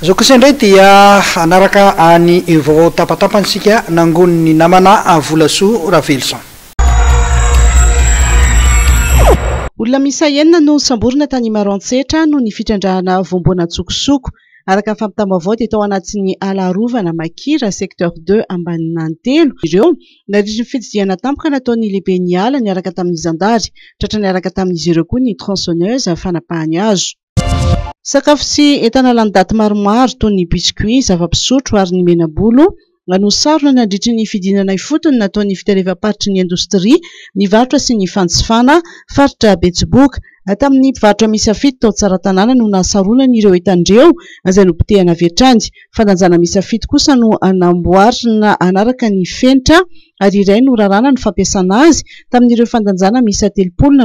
zao kosaindray dia anaraka any vao tapatapantsika nangoni ny namana avolasoa rahavelosan olona misahenina no samborona tany marontsetra noho ny fitrandrahana voamboana tsokosoko araka ny fampitambo avao dia tao anatin'ny alarovana makira secteur de ambaninany telo ireo nariry nyfitsidiana tampoka nataony lehibe ny ala ny araka tamin'y izandary tratrany araka tamin'izy ireo koa ny transonez n fanapahany azo sakafo sy etana landaty maromaro tony biskuit zavapisotro aryny menabolo no sarona n andritry ny fidinanay fotony nataony fitarevaparitry ny indostry ni vaotra sy ny fansofana faritra besboka tamin'ny vartra misy afito tsaratnnonasaronan'ireo ereoay nootenaeranynajaamisy it saoabokny enrray orao'reamisy na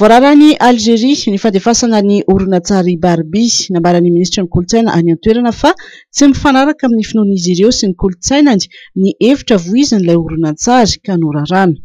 voaraharany algeria ny fandefasana ny orona tsary barbysy nambaran'ny minisitra ny kolontsaina any antoerana fa tsy mifanaraka amin'ny finon'izy ireo sy ny kolontsainany ny hevitra vohizy ny ilay oronantsary ka norarana